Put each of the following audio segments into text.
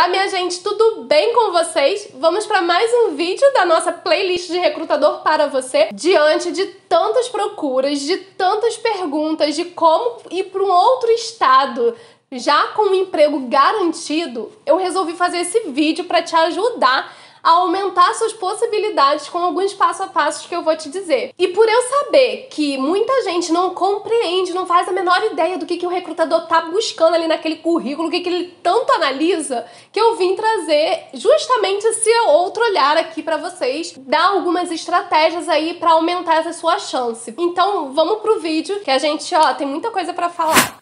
Olá, minha gente, tudo bem com vocês? Vamos para mais um vídeo da nossa playlist de recrutador para você. Diante de tantas procuras, de tantas perguntas de como ir para um outro estado, já com um emprego garantido, eu resolvi fazer esse vídeo para te ajudar a aumentar suas possibilidades com alguns passo a passo que eu vou te dizer. E por eu saber que muita gente não compreende, não faz a menor ideia do que, que o recrutador tá buscando ali naquele currículo, o que, que ele tanto analisa, que eu vim trazer justamente esse outro olhar aqui para vocês, dar algumas estratégias aí para aumentar essa sua chance. Então, vamos pro vídeo, que a gente, ó, tem muita coisa para falar.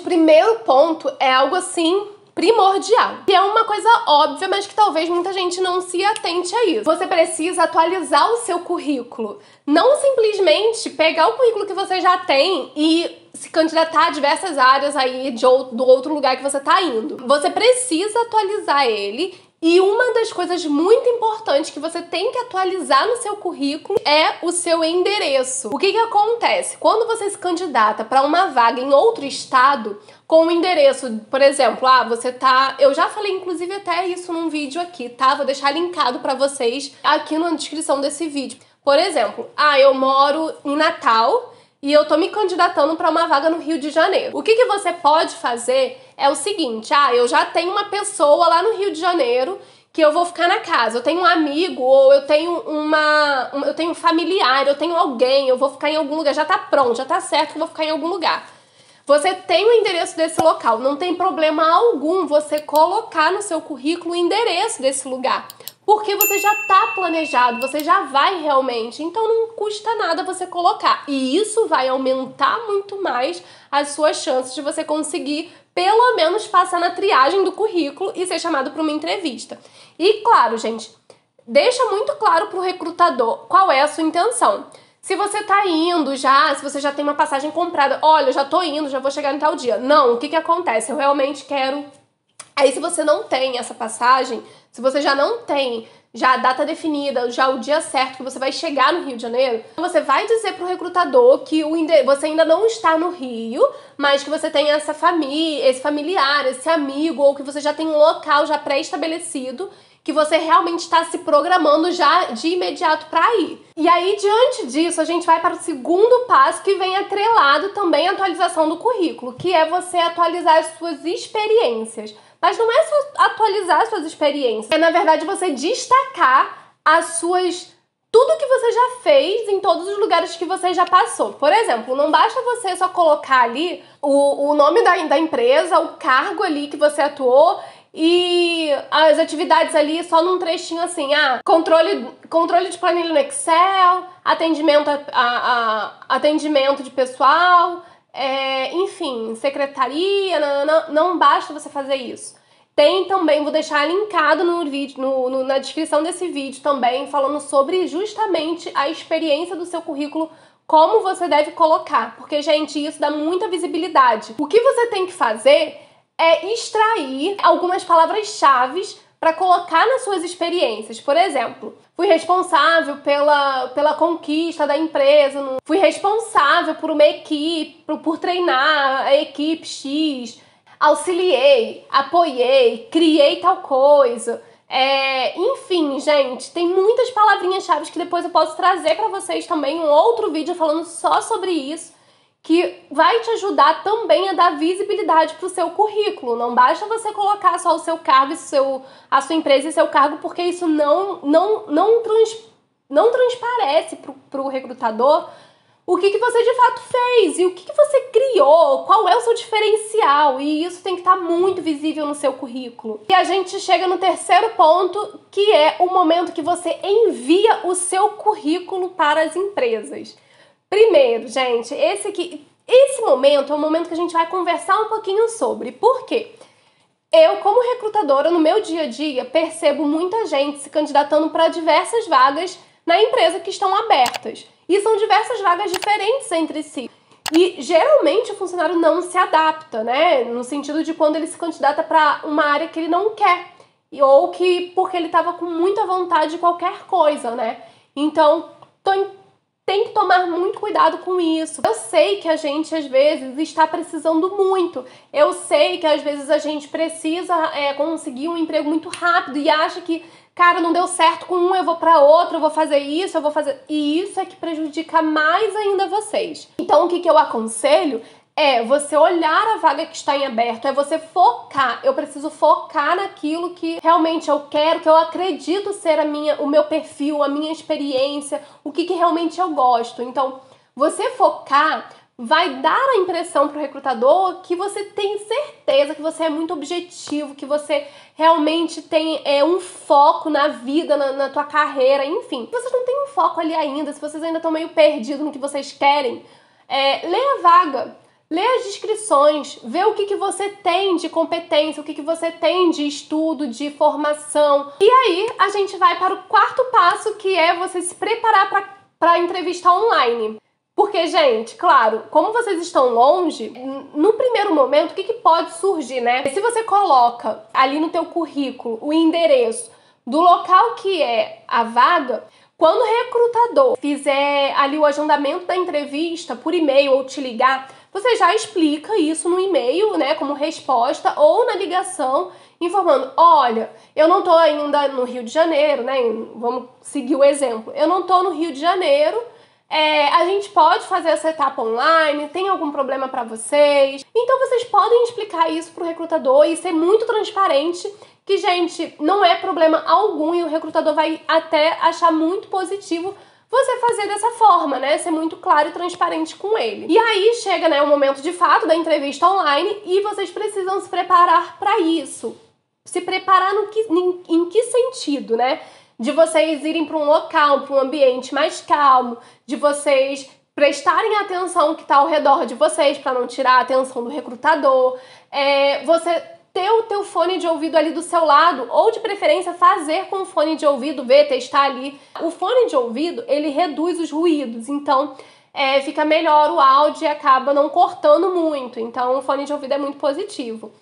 O primeiro ponto é algo assim primordial. Que é uma coisa óbvia, mas que talvez muita gente não se atente a isso. Você precisa atualizar o seu currículo. Não simplesmente pegar o currículo que você já tem e se candidatar a diversas áreas aí de do outro lugar que você tá indo. Você precisa atualizar ele e uma das coisas muito importantes que você tem que atualizar no seu currículo é o seu endereço. O que, que acontece? Quando você se candidata para uma vaga em outro estado, com o endereço, por exemplo, ah, você tá, eu já falei inclusive até isso num vídeo aqui, tá? Vou deixar linkado para vocês aqui na descrição desse vídeo. Por exemplo, ah, eu moro em Natal, e eu tô me candidatando para uma vaga no Rio de Janeiro. O que, que você pode fazer é o seguinte: ah, eu já tenho uma pessoa lá no Rio de Janeiro que eu vou ficar na casa. Eu tenho um amigo, ou eu tenho uma. Um, eu tenho um familiar, eu tenho alguém, eu vou ficar em algum lugar. Já tá pronto, já tá certo que eu vou ficar em algum lugar. Você tem o endereço desse local, não tem problema algum você colocar no seu currículo o endereço desse lugar porque você já tá planejado, você já vai realmente. Então não custa nada você colocar. E isso vai aumentar muito mais as suas chances de você conseguir pelo menos passar na triagem do currículo e ser chamado para uma entrevista. E claro, gente, deixa muito claro para o recrutador qual é a sua intenção. Se você tá indo já, se você já tem uma passagem comprada, olha, eu já tô indo, já vou chegar em tal dia. Não, o que que acontece? Eu realmente quero. Aí se você não tem essa passagem, se você já não tem já a data definida, já o dia certo que você vai chegar no Rio de Janeiro, então você vai dizer pro recrutador que o você ainda não está no Rio, mas que você tem essa família, esse familiar, esse amigo, ou que você já tem um local já pré-estabelecido que você realmente está se programando já de imediato para ir. E aí, diante disso, a gente vai para o segundo passo que vem atrelado também à atualização do currículo, que é você atualizar as suas experiências. Mas não é só atualizar suas experiências. É, na verdade, você destacar as suas tudo que você já fez em todos os lugares que você já passou. Por exemplo, não basta você só colocar ali o, o nome da, da empresa, o cargo ali que você atuou e as atividades ali só num trechinho assim, ah, controle, controle de planilha no Excel, atendimento a, a, a atendimento de pessoal, é, enfim, secretaria, não não basta você fazer isso. Tem também, vou deixar linkado no vídeo, no, no, na descrição desse vídeo também, falando sobre justamente a experiência do seu currículo, como você deve colocar, porque, gente, isso dá muita visibilidade. O que você tem que fazer é extrair algumas palavras-chave para colocar nas suas experiências. Por exemplo, fui responsável pela, pela conquista da empresa, fui responsável por uma equipe, por, por treinar a equipe X, auxiliei, apoiei, criei tal coisa. É, enfim, gente, tem muitas palavrinhas-chave que depois eu posso trazer para vocês também um outro vídeo falando só sobre isso que vai te ajudar também a dar visibilidade para o seu currículo. Não basta você colocar só o seu cargo, seu, a sua empresa e seu cargo, porque isso não, não, não, trans, não transparece para o recrutador o que, que você de fato fez e o que, que você criou, qual é o seu diferencial. E isso tem que estar tá muito visível no seu currículo. E a gente chega no terceiro ponto, que é o momento que você envia o seu currículo para as empresas. Primeiro, gente, esse aqui, esse momento é o momento que a gente vai conversar um pouquinho sobre. Por quê? Eu, como recrutadora, no meu dia a dia, percebo muita gente se candidatando para diversas vagas na empresa que estão abertas. E são diversas vagas diferentes entre si. E geralmente o funcionário não se adapta, né? No sentido de quando ele se candidata para uma área que ele não quer. Ou que porque ele estava com muita vontade de qualquer coisa, né? Então, tô tem que tomar muito cuidado com isso. Eu sei que a gente às vezes está precisando muito. Eu sei que às vezes a gente precisa é, conseguir um emprego muito rápido e acha que, cara, não deu certo com um, eu vou para outro, eu vou fazer isso, eu vou fazer. E isso é que prejudica mais ainda vocês. Então o que, que eu aconselho é você olhar a vaga que está em aberto, é você focar. Eu preciso focar naquilo que realmente eu quero, que eu acredito ser a minha, o meu perfil, a minha experiência, o que, que realmente eu gosto. Então, você focar vai dar a impressão para o recrutador que você tem certeza, que você é muito objetivo, que você realmente tem é, um foco na vida, na, na tua carreira, enfim. Se vocês não têm um foco ali ainda, se vocês ainda estão meio perdidos no que vocês querem, é, lê a vaga. Lê as descrições, vê o que, que você tem de competência, o que, que você tem de estudo, de formação. E aí a gente vai para o quarto passo, que é você se preparar para a entrevista online. Porque, gente, claro, como vocês estão longe, no primeiro momento, o que, que pode surgir, né? Se você coloca ali no teu currículo o endereço do local que é a vaga, quando o recrutador fizer ali o agendamento da entrevista por e-mail ou te ligar, você já explica isso no e-mail, né, como resposta ou na ligação, informando: "Olha, eu não tô ainda no Rio de Janeiro, né? Vamos seguir o exemplo. Eu não tô no Rio de Janeiro, é, a gente pode fazer essa etapa online? Tem algum problema para vocês? Então vocês podem explicar isso para o recrutador e ser muito transparente. Que, gente, não é problema algum e o recrutador vai até achar muito positivo você fazer dessa forma, né? Ser muito claro e transparente com ele. E aí chega, né, o momento de fato da entrevista online e vocês precisam se preparar para isso. Se preparar no que, em, em que sentido, né? De vocês irem para um local, para um ambiente mais calmo, de vocês prestarem atenção que tá ao redor de vocês para não tirar a atenção do recrutador, é, você ter o teu fone de ouvido ali do seu lado, ou de preferência fazer com o fone de ouvido, ver, testar ali. O fone de ouvido, ele reduz os ruídos, então é, fica melhor o áudio e acaba não cortando muito. Então, o fone de ouvido é muito positivo.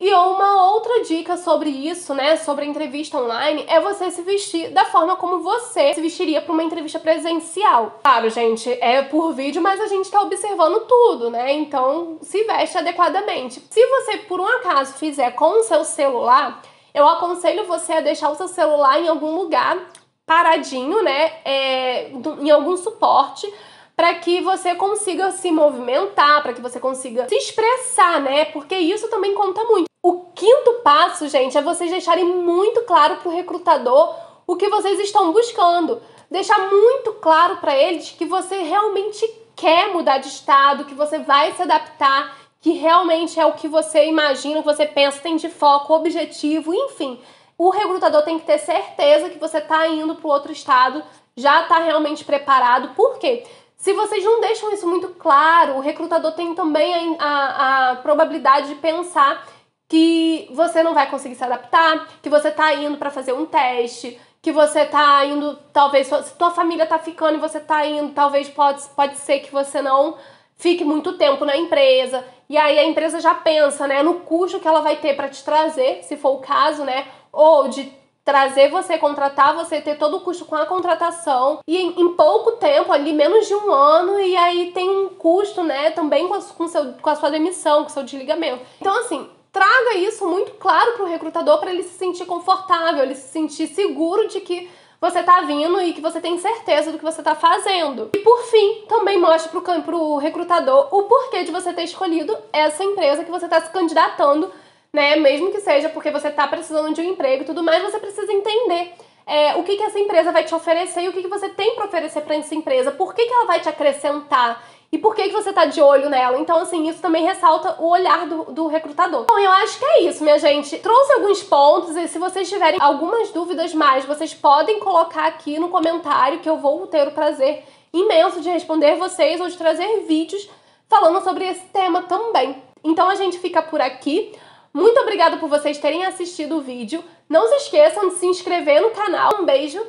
E uma outra dica sobre isso, né, sobre a entrevista online, é você se vestir da forma como você se vestiria para uma entrevista presencial. Claro, gente, é por vídeo, mas a gente está observando tudo, né? Então, se veste adequadamente. Se você por um acaso fizer com o seu celular, eu aconselho você a deixar o seu celular em algum lugar paradinho, né, é, em algum suporte para que você consiga se movimentar, para que você consiga se expressar, né? Porque isso também conta muito. O quinto passo, gente, é vocês deixarem muito claro para o recrutador o que vocês estão buscando. Deixar muito claro para eles que você realmente quer mudar de estado, que você vai se adaptar, que realmente é o que você imagina, que você pensa, tem de foco, objetivo, enfim. O recrutador tem que ter certeza que você está indo para outro estado, já está realmente preparado. Por quê? Se vocês não deixam isso muito claro, o recrutador tem também a, a, a probabilidade de pensar que você não vai conseguir se adaptar, que você tá indo para fazer um teste, que você tá indo, talvez se tua família tá ficando e você tá indo, talvez pode, pode ser que você não fique muito tempo na empresa. E aí a empresa já pensa, né, no custo que ela vai ter para te trazer, se for o caso, né, ou de trazer você, contratar você, ter todo o custo com a contratação. E em, em pouco tempo, ali menos de um ano, e aí tem um custo, né, também com com, seu, com a sua demissão, com o seu desligamento. Então, assim, traga isso muito claro para o recrutador para ele se sentir confortável, ele se sentir seguro de que você está vindo e que você tem certeza do que você está fazendo. E por fim, também mostre para o recrutador o porquê de você ter escolhido essa empresa que você está se candidatando, né? Mesmo que seja porque você está precisando de um emprego e tudo mais, você precisa entender é, o que, que essa empresa vai te oferecer e o que, que você tem para oferecer para essa empresa, por que, que ela vai te acrescentar e por que, que você tá de olho nela. Então, assim, isso também ressalta o olhar do, do recrutador. Bom, eu acho que é isso, minha gente. Trouxe alguns pontos e se vocês tiverem algumas dúvidas mais, vocês podem colocar aqui no comentário que eu vou ter o prazer imenso de responder vocês ou de trazer vídeos falando sobre esse tema também. Então a gente fica por aqui. Muito obrigada por vocês terem assistido o vídeo. Não se esqueçam de se inscrever no canal. Um beijo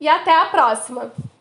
e até a próxima!